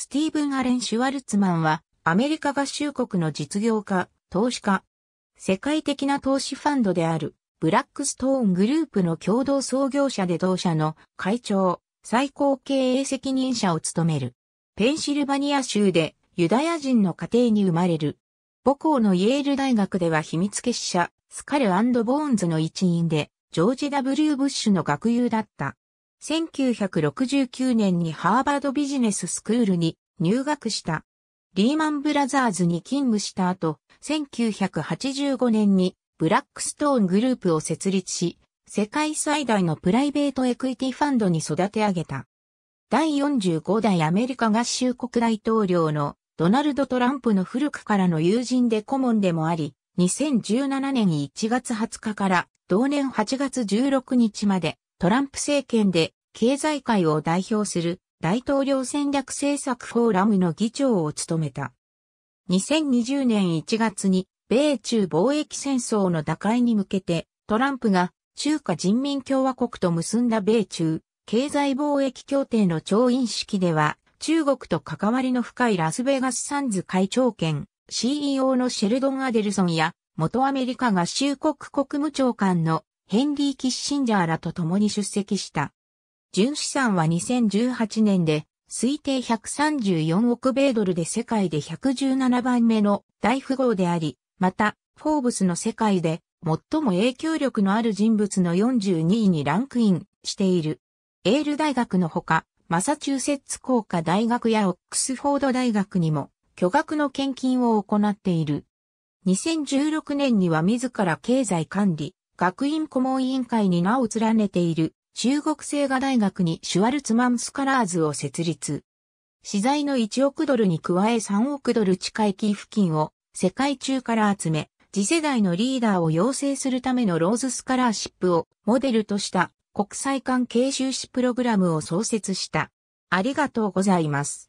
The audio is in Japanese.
スティーブン・アレン・シュワルツマンは、アメリカ合衆国の実業家、投資家。世界的な投資ファンドである、ブラックストーングループの共同創業者で同社の会長、最高経営責任者を務める。ペンシルバニア州でユダヤ人の家庭に生まれる。母校のイェール大学では秘密結社、スカルボーンズの一員で、ジョージ・ W・ ブッシュの学友だった。1969年にハーバードビジネススクールに入学した。リーマンブラザーズに勤務した後、1985年にブラックストーングループを設立し、世界最大のプライベートエクイティファンドに育て上げた。第45代アメリカ合衆国大統領のドナルド・トランプの古くからの友人で顧問でもあり、2017年1月20日から同年8月16日までトランプ政権で経済界を代表する大統領戦略政策フォーラムの議長を務めた。2020年1月に米中貿易戦争の打開に向けてトランプが中華人民共和国と結んだ米中経済貿易協定の調印式では中国と関わりの深いラスベガスサンズ会長兼 CEO のシェルドン・アデルソンや元アメリカ合衆国国務長官のヘンリー・キッシンジャーらと共に出席した。純資産は2018年で推定134億米ドルで世界で117番目の大富豪であり、また、フォーブスの世界で最も影響力のある人物の42位にランクインしている。エール大学のほか、マサチューセッツ工科大学やオックスフォード大学にも巨額の献金を行っている。2016年には自ら経済管理、学院顧問委員会に名を連ねている中国製画大学にシュワルツマンスカラーズを設立。資材の1億ドルに加え3億ドル近い寄付金を世界中から集め、次世代のリーダーを養成するためのローズスカラーシップをモデルとした国際間研修士プログラムを創設した。ありがとうございます。